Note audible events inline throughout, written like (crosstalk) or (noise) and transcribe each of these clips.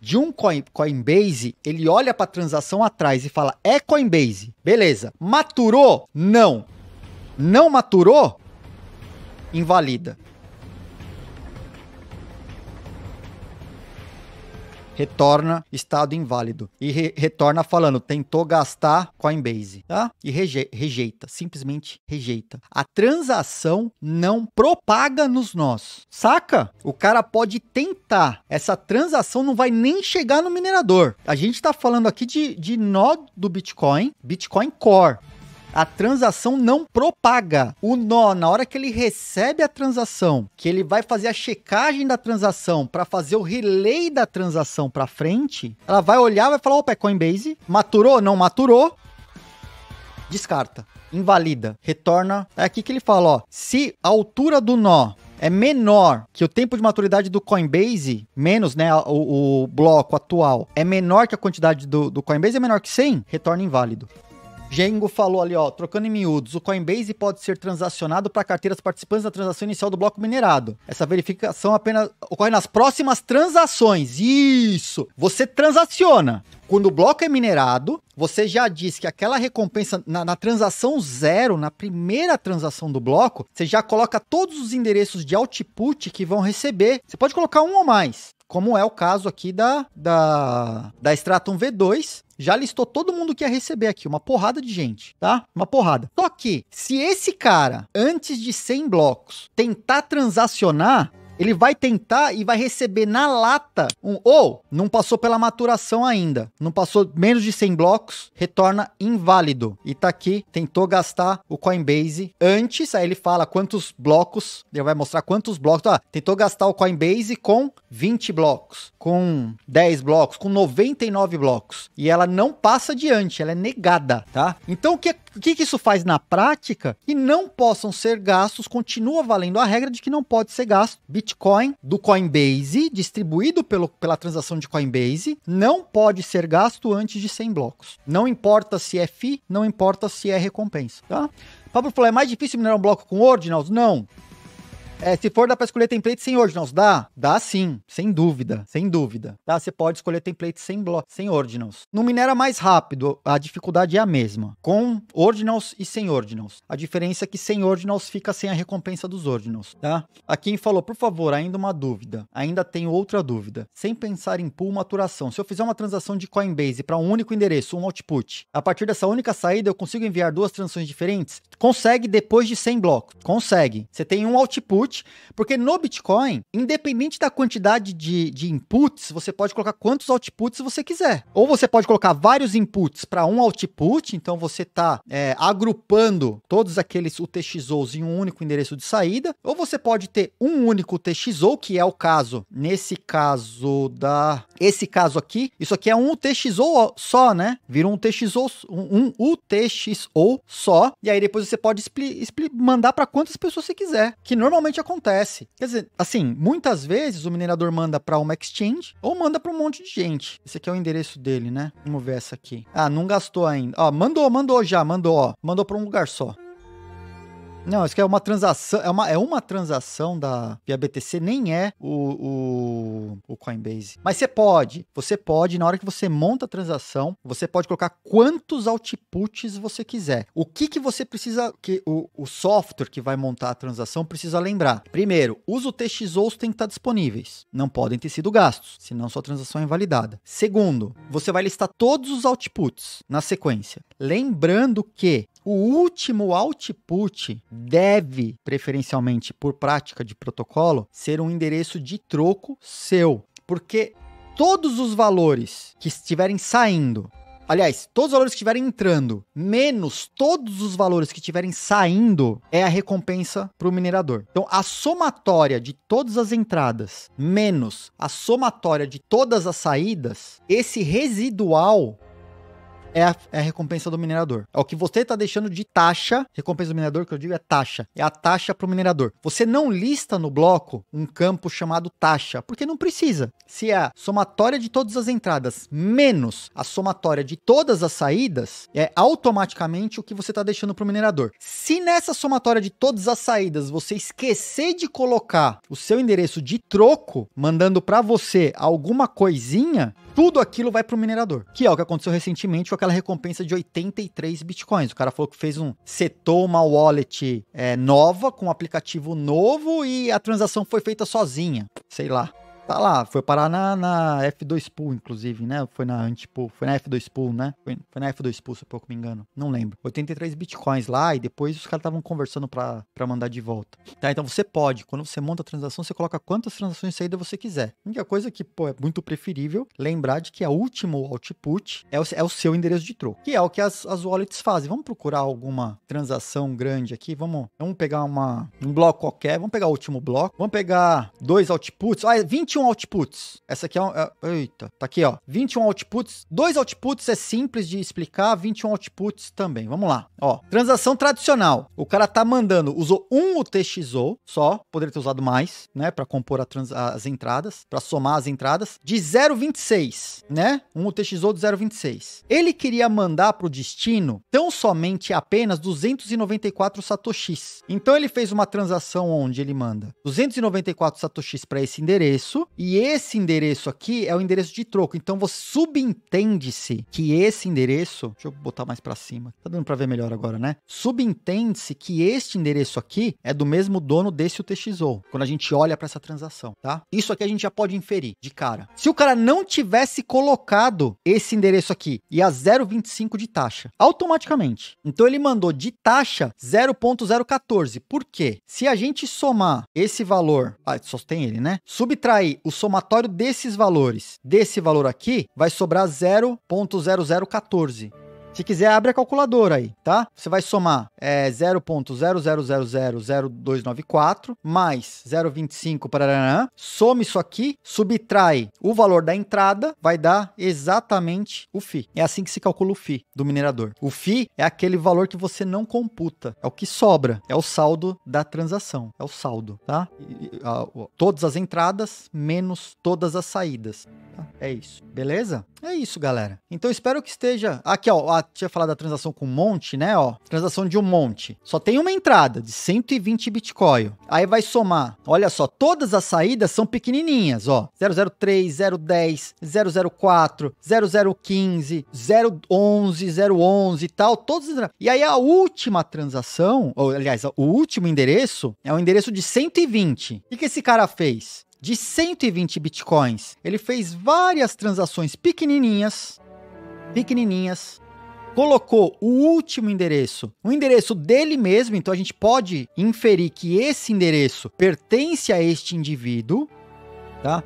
de um Coin, Coinbase, ele olha para a transação atrás e fala: é Coinbase. Beleza. Maturou? Não. Não maturou? Invalida. retorna estado inválido. E re retorna falando, tentou gastar Coinbase, tá? E reje rejeita, simplesmente rejeita. A transação não propaga nos nós, saca? O cara pode tentar, essa transação não vai nem chegar no minerador. A gente tá falando aqui de, de nó do Bitcoin, Bitcoin Core a transação não propaga. O nó, na hora que ele recebe a transação, que ele vai fazer a checagem da transação para fazer o relay da transação para frente, ela vai olhar, vai falar: opa, é Coinbase, maturou? Não maturou? Descarta, invalida, retorna. É aqui que ele fala: ó, se a altura do nó é menor que o tempo de maturidade do Coinbase, menos né, o, o bloco atual, é menor que a quantidade do, do Coinbase, é menor que 100, retorna inválido. Gengo falou ali, ó, trocando em miúdos, o Coinbase pode ser transacionado para carteiras participantes da transação inicial do bloco minerado. Essa verificação apenas ocorre nas próximas transações. Isso! Você transaciona. Quando o bloco é minerado, você já diz que aquela recompensa na, na, transação zero, na primeira transação do bloco, você já coloca todos os endereços de output que vão receber. Você pode colocar um ou mais como é o caso aqui da, da, da Stratum V2, já listou todo mundo que ia receber aqui, uma porrada de gente, tá? Uma porrada. Só que, se esse cara, antes de 100 blocos, tentar transacionar, ele vai tentar e vai receber na lata um ou oh, não passou pela maturação ainda, não passou menos de 100 blocos, retorna inválido. E tá aqui, tentou gastar o Coinbase antes, aí ele fala quantos blocos, ele vai mostrar quantos blocos. Ah, tentou gastar o Coinbase com 20 blocos, com 10 blocos, com 99 blocos. E ela não passa adiante, ela é negada, tá? Então o que o que, que isso faz na prática? Que não possam ser gastos, continua valendo a regra de que não pode ser gasto Bitcoin do Coinbase, distribuído pelo, pela transação de Coinbase, não pode ser gasto antes de 100 blocos. Não importa se é FII, não importa se é recompensa, tá? Pablo falou, é mais difícil minerar um bloco com Ordinals? Não. É, se for, dá pra escolher template sem ordinals. Dá? Dá sim, sem dúvida, sem dúvida. Tá? Você pode escolher template sem bloco, sem ordinals. No minera mais rápido, a dificuldade é a mesma. Com ordinals e sem ordinals. A diferença é que sem ordinals fica sem a recompensa dos ordinals, tá? Aqui falou, por favor, ainda uma dúvida. Ainda tenho outra dúvida. Sem pensar em pool maturação, se eu fizer uma transação de Coinbase para um único endereço, um output, a partir dessa única saída eu consigo enviar duas transações diferentes? Consegue depois de 100 blocos. Consegue. Você tem um output, porque no Bitcoin, independente da quantidade de, de inputs, você pode colocar quantos outputs você quiser. Ou você pode colocar vários inputs para um output, então você está é, agrupando todos aqueles UTXOs em um único endereço de saída. Ou você pode ter um único UTXO, que é o caso, nesse caso da. Esse caso aqui, isso aqui é um UTXO só, né? Vira um UTXO, um, um UTXO só, e aí depois você pode mandar para quantas pessoas você quiser, que normalmente acontece. Quer dizer, assim, muitas vezes o minerador manda para uma exchange ou manda para um monte de gente. Esse aqui é o endereço dele, né? Vamos ver essa aqui. Ah, não gastou ainda. Ó, mandou, mandou já, mandou, ó. Mandou para um lugar só. Não, isso que é uma transação, é uma, é uma transação da via BTC, nem é o, o, o, Coinbase. Mas você pode, você pode, na hora que você monta a transação, você pode colocar quantos outputs você quiser. O que que você precisa, que o, o software que vai montar a transação precisa lembrar? Primeiro, os UTXOs têm que estar disponíveis, não podem ter sido gastos, senão sua transação é invalidada. Segundo, você vai listar todos os outputs na sequência. Lembrando que o último output deve, preferencialmente por prática de protocolo, ser um endereço de troco seu, porque todos os valores que estiverem saindo Aliás, todos os valores que estiverem entrando, menos todos os valores que estiverem saindo, é a recompensa para o minerador. Então, a somatória de todas as entradas, menos a somatória de todas as saídas, esse residual é a, é a recompensa do minerador. É o que você está deixando de taxa, recompensa do minerador, que eu digo é taxa, é a taxa para o minerador. Você não lista no bloco um campo chamado taxa, porque não precisa. Se é a somatória de todas as entradas menos a somatória de todas as saídas, é automaticamente o que você está deixando para o minerador. Se nessa somatória de todas as saídas você esquecer de colocar o seu endereço de troco, mandando para você alguma coisinha, tudo aquilo vai para o minerador, que é o que aconteceu recentemente com aquela recompensa de 83 bitcoins. O cara falou que fez um, setou uma wallet é, nova com um aplicativo novo e a transação foi feita sozinha, sei lá. Tá lá, foi parar na, na F2 Pool, inclusive, né? Foi na Antipool, foi na F2 Pool, né? Foi, foi na F2 Pool, se eu pouco me engano. Não lembro. 83 bitcoins lá e depois os caras estavam conversando pra, pra mandar de volta. Tá, então você pode, quando você monta a transação, você coloca quantas transações de saída você quiser. A única coisa que, pô, é muito preferível lembrar de que a último output é o, é o seu endereço de troco, que é o que as, as wallets fazem. Vamos procurar alguma transação grande aqui, vamos, vamos pegar uma, um bloco qualquer, vamos pegar o último bloco, vamos pegar dois outputs, ah, 21 é 21 outputs. Essa aqui é um. É, eita, tá aqui, ó. 21 outputs. Dois outputs é simples de explicar, 21 outputs também. Vamos lá. Ó, transação tradicional. O cara tá mandando, usou um UTXO só, poderia ter usado mais, né, para compor trans, as entradas, para somar as entradas, de 0,26, né? Um UTXO de 0,26. Ele queria mandar pro destino tão somente apenas 294 satoshis. Então ele fez uma transação onde ele manda 294 satoshis para esse endereço e esse endereço aqui é o endereço de troco. Então você subentende-se que esse endereço, deixa eu botar mais para cima. Tá dando para ver melhor agora, né? Subentende-se que este endereço aqui é do mesmo dono desse UTXO. Quando a gente olha para essa transação, tá? Isso aqui a gente já pode inferir de cara. Se o cara não tivesse colocado esse endereço aqui e a 0,25 de taxa, automaticamente. Então ele mandou de taxa 0.014. Por quê? Se a gente somar esse valor, ah, só tem ele, né? Subtrair o somatório desses valores, desse valor aqui, vai sobrar 0.0014. Se quiser, abre a calculadora aí, tá? Você vai somar é, 0.0000294 mais 0,25 para some isso aqui, subtrai o valor da entrada, vai dar exatamente o FI. É assim que se calcula o FI do minerador. O FI é aquele valor que você não computa, é o que sobra, é o saldo da transação, é o saldo, tá? E, a, a, todas as entradas menos todas as saídas. É isso. Beleza? É isso, galera. Então espero que esteja. Aqui, ó. Ah, tinha falado da transação com um monte, né? Ó. Transação de um monte. Só tem uma entrada de 120 Bitcoin. Aí vai somar. Olha só, todas as saídas são pequenininhas, ó. 003, 010, 004, 0015, 011, 011 e tal. Todos. E aí a última transação, ou aliás, o último endereço é o endereço de 120. O que esse cara fez? de 120 bitcoins. Ele fez várias transações pequenininhas, pequenininhas, colocou o último endereço, o endereço dele mesmo, então a gente pode inferir que esse endereço pertence a este indivíduo, tá?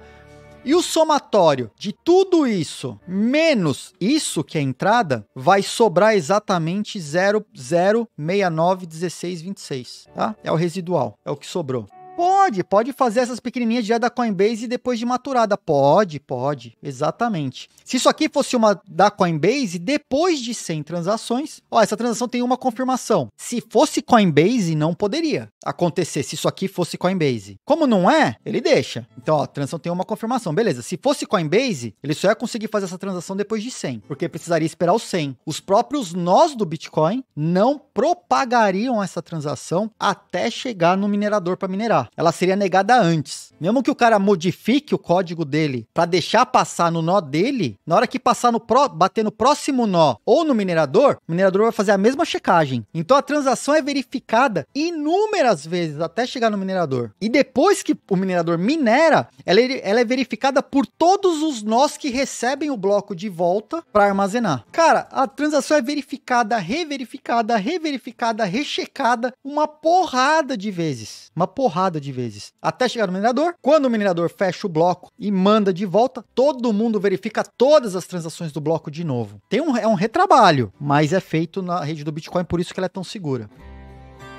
E o somatório de tudo isso menos isso que é entrada vai sobrar exatamente 00691626, tá? É o residual, é o que sobrou. Pode, pode fazer essas pequenininhas já da Coinbase depois de maturada. Pode, pode, exatamente. Se isso aqui fosse uma da Coinbase, depois de 100 transações, ó, essa transação tem uma confirmação. Se fosse Coinbase, não poderia acontecer se isso aqui fosse Coinbase. Como não é, ele deixa. Então, ó, a transação tem uma confirmação, beleza. Se fosse Coinbase, ele só ia conseguir fazer essa transação depois de 100, porque precisaria esperar os 100. Os próprios nós do Bitcoin não propagariam essa transação até chegar no minerador para minerar. Ela seria negada antes. Mesmo que o cara modifique o código dele para deixar passar no nó dele, na hora que passar no pro, bater no próximo nó ou no minerador, o minerador vai fazer a mesma checagem. Então a transação é verificada inúmeras vezes até chegar no minerador. E depois que o minerador minera, ela, é, ela é verificada por todos os nós que recebem o bloco de volta para armazenar. Cara, a transação é verificada, reverificada, reverificada verificada, rechecada uma porrada de vezes. Uma porrada de vezes. Até chegar no minerador. Quando o minerador fecha o bloco e manda de volta, todo mundo verifica todas as transações do bloco de novo. Tem um, é um retrabalho, mas é feito na rede do Bitcoin, por isso que ela é tão segura.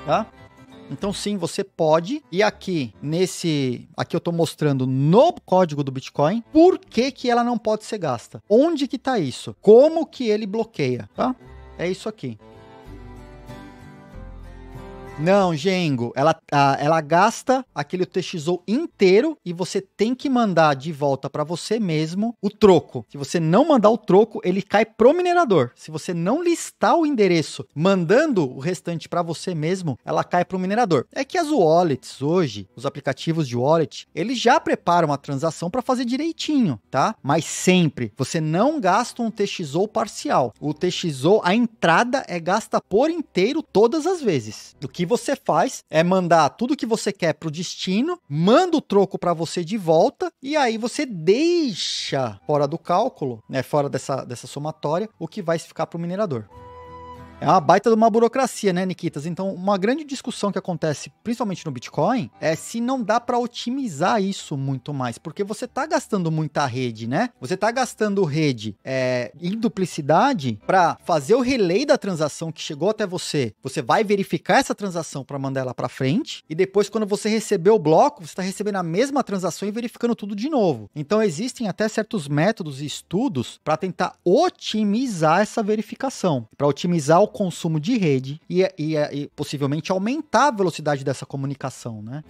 Tá? Então sim, você pode. E aqui nesse, aqui eu estou mostrando no código do Bitcoin por que que ela não pode ser gasta. Onde que tá isso? Como que ele bloqueia, tá? É isso aqui. Não, Gengo. Ela, a, ela gasta aquele TXO inteiro e você tem que mandar de volta para você mesmo o troco. Se você não mandar o troco, ele cai pro minerador. Se você não listar o endereço mandando o restante para você mesmo, ela cai pro minerador. É que as wallets hoje, os aplicativos de wallet, eles já preparam a transação para fazer direitinho, tá? Mas sempre, você não gasta um TXO parcial. O TXO, a entrada é gasta por inteiro todas as vezes. O que que você faz é mandar tudo que você quer para o destino, manda o troco para você de volta e aí você deixa fora do cálculo, né, fora dessa, dessa somatória, o que vai ficar para o minerador. É uma baita de uma burocracia, né, Nikitas? Então, uma grande discussão que acontece, principalmente no Bitcoin, é se não dá para otimizar isso muito mais, porque você tá gastando muita rede, né? Você tá gastando rede é, em duplicidade para fazer o relay da transação que chegou até você. Você vai verificar essa transação para mandar ela para frente e depois, quando você receber o bloco, você está recebendo a mesma transação e verificando tudo de novo. Então, existem até certos métodos e estudos para tentar otimizar essa verificação, para otimizar o consumo de rede e, e, e possivelmente aumentar a velocidade dessa comunicação, né?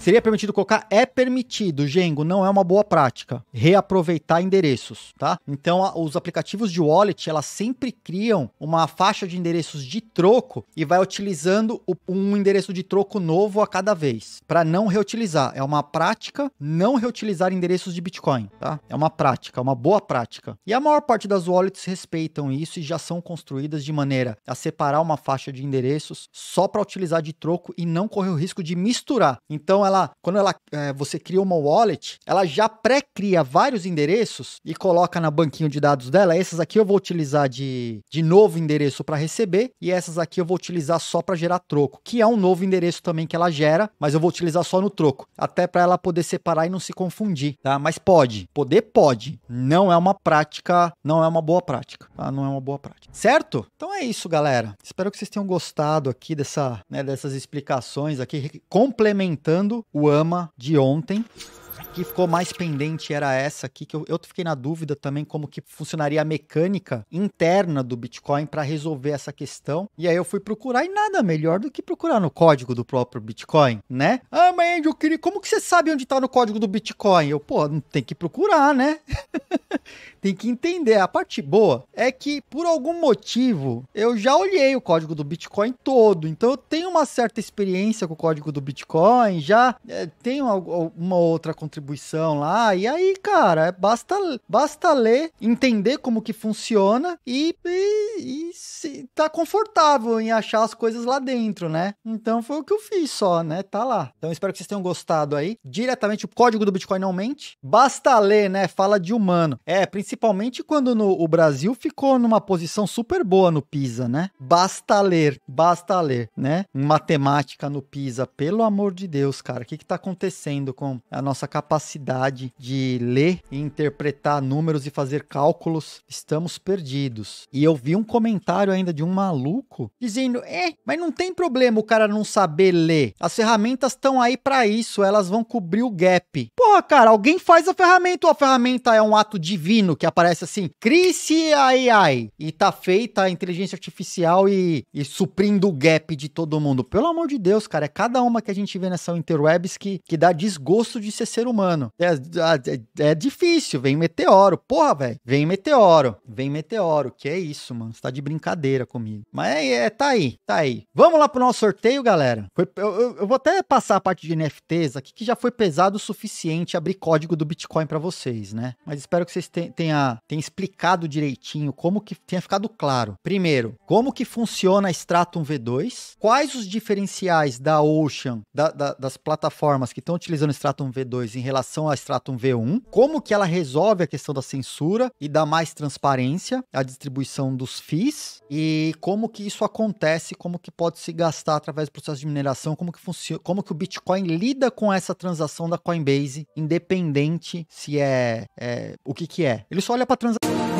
Seria permitido colocar? É permitido, Gengo, não é uma boa prática. Reaproveitar endereços, tá? Então, a, os aplicativos de wallet, elas sempre criam uma faixa de endereços de troco e vai utilizando o, um endereço de troco novo a cada vez, para não reutilizar. É uma prática não reutilizar endereços de Bitcoin, tá? É uma prática, é uma boa prática. E a maior parte das wallets respeitam isso e já são construídas de maneira a separar uma faixa de endereços só para utilizar de troco e não correr o risco de misturar. Então, ela, quando ela, é, você cria uma wallet, ela já pré-cria vários endereços e coloca na banquinho de dados dela. Essas aqui eu vou utilizar de, de novo endereço para receber e essas aqui eu vou utilizar só para gerar troco, que é um novo endereço também que ela gera, mas eu vou utilizar só no troco, até para ela poder separar e não se confundir, tá? Mas pode, poder pode. Não é uma prática, não é uma boa prática, tá? Não é uma boa prática. Certo? Então é isso, galera. Espero que vocês tenham gostado aqui dessa, né, dessas explicações aqui complementando o AMA de ontem que ficou mais pendente era essa aqui, que eu, eu fiquei na dúvida também como que funcionaria a mecânica interna do Bitcoin para resolver essa questão. E aí eu fui procurar e nada melhor do que procurar no código do próprio Bitcoin, né? Ah, mas Andrew, queria... Como que você sabe onde está no código do Bitcoin? Eu, pô, tem que procurar, né? (laughs) tem que entender. A parte boa é que, por algum motivo, eu já olhei o código do Bitcoin todo. Então, eu tenho uma certa experiência com o código do Bitcoin, já é, tenho uma outra contribuição lá. E aí, cara, é, basta, basta ler, entender como que funciona e, e, e se, tá confortável em achar as coisas lá dentro, né? Então, foi o que eu fiz só, né? Tá lá. Então, espero que vocês tenham gostado aí. Diretamente, o código do Bitcoin não mente. Basta ler, né? Fala de humano. É, principalmente principalmente quando no, o Brasil ficou numa posição super boa no PISA, né? Basta ler, basta ler, né? Matemática no PISA, pelo amor de Deus, cara, o que está acontecendo com a nossa capacidade de ler e interpretar números e fazer cálculos? Estamos perdidos. E eu vi um comentário ainda de um maluco dizendo: é, mas não tem problema o cara não saber ler. As ferramentas estão aí para isso, elas vão cobrir o gap. Porra, cara, alguém faz a ferramenta, ou a ferramenta é um ato divino que aparece assim, Crise AI, e tá feita a inteligência artificial e, e suprindo o gap de todo mundo. Pelo amor de Deus, cara, é cada uma que a gente vê nessa interwebs que, que dá desgosto de ser ser humano. É, é, é difícil, vem meteoro. Porra, velho, vem meteoro, vem meteoro. Que é isso, mano, você tá de brincadeira comigo. Mas é, é tá aí, tá aí. Vamos lá pro nosso sorteio, galera. Foi, eu, eu, eu vou até passar a parte de NFTs aqui, que já foi pesado o suficiente abrir código do Bitcoin para vocês, né? Mas espero que vocês tenham tenha, tenha explicado direitinho, como que tenha ficado claro. Primeiro, como que funciona a Stratum V2, quais os diferenciais da Ocean, da, da, das plataformas que estão utilizando Stratum V2 em relação à Stratum V1, como que ela resolve a questão da censura e dá mais transparência à distribuição dos FIIs e como que isso acontece, como que pode se gastar através do processo de mineração, como que funciona, como que o Bitcoin lida com essa transação da Coinbase, independente se é, é o que que é. Ele ele só olha pra transação.